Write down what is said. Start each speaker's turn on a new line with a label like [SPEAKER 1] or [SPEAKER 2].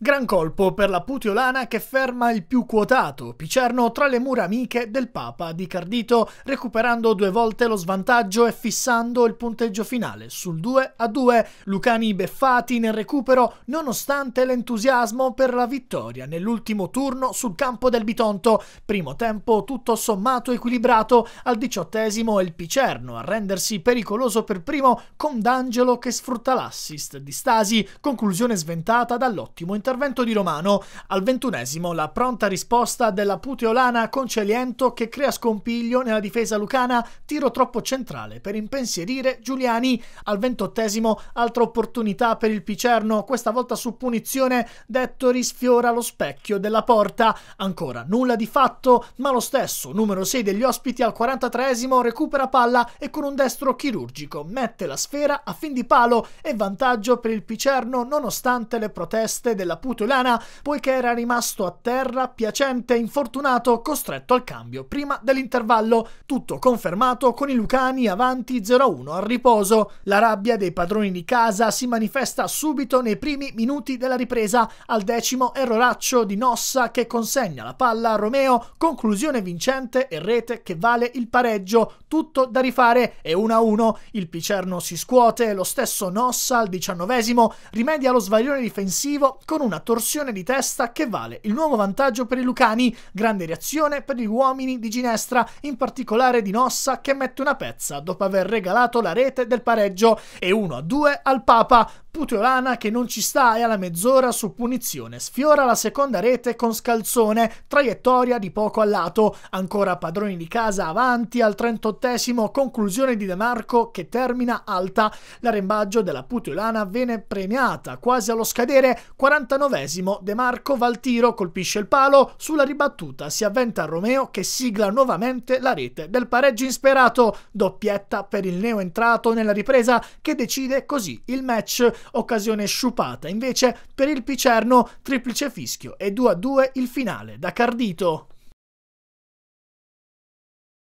[SPEAKER 1] Gran colpo per la putiolana che ferma il più quotato, Picerno tra le mura amiche del Papa di Cardito, recuperando due volte lo svantaggio e fissando il punteggio finale sul 2 a 2. Lucani beffati nel recupero nonostante l'entusiasmo per la vittoria nell'ultimo turno sul campo del Bitonto. Primo tempo tutto sommato equilibrato, al diciottesimo è il Picerno a rendersi pericoloso per primo con D'Angelo che sfrutta l'assist di Stasi, conclusione sventata dall'ottimo intervento Intervento di Romano. Al ventunesimo la pronta risposta della puteolana Conceliento che crea scompiglio nella difesa lucana, tiro troppo centrale per impensierire Giuliani. Al ventottesimo altra opportunità per il Picerno, questa volta su punizione, Dettori sfiora lo specchio della porta. Ancora nulla di fatto, ma lo stesso numero 6 degli ospiti al 43esimo recupera palla e con un destro chirurgico mette la sfera a fin di palo e vantaggio per il Picerno nonostante le proteste della Putulana poiché era rimasto a terra piacente e infortunato costretto al cambio prima dell'intervallo, tutto confermato con i Lucani avanti 0-1 al riposo. La rabbia dei padroni di casa si manifesta subito nei primi minuti della ripresa al decimo erroraccio di Nossa che consegna la palla a Romeo, conclusione vincente e rete che vale il pareggio, tutto da rifare e 1-1 a il Picerno si scuote, lo stesso Nossa al diciannovesimo rimedia lo svarione difensivo con una torsione di testa che vale il nuovo vantaggio per i Lucani, grande reazione per gli uomini di Ginestra, in particolare di Nossa che mette una pezza dopo aver regalato la rete del pareggio e 1-2 a al Papa, Puteolana che non ci sta e alla mezz'ora su punizione sfiora la seconda rete con Scalzone, traiettoria di poco a lato, ancora padroni di casa avanti al 38esimo, conclusione di De Marco che termina alta, l'arembaggio della Puteolana viene premiata quasi allo scadere, 49esimo De Marco va al tiro, colpisce il palo, sulla ribattuta si avventa Romeo che sigla nuovamente la rete del pareggio insperato, doppietta per il neo entrato nella ripresa che decide così il match occasione sciupata, invece per il Picerno triplice fischio e 2-2 a il finale da Cardito.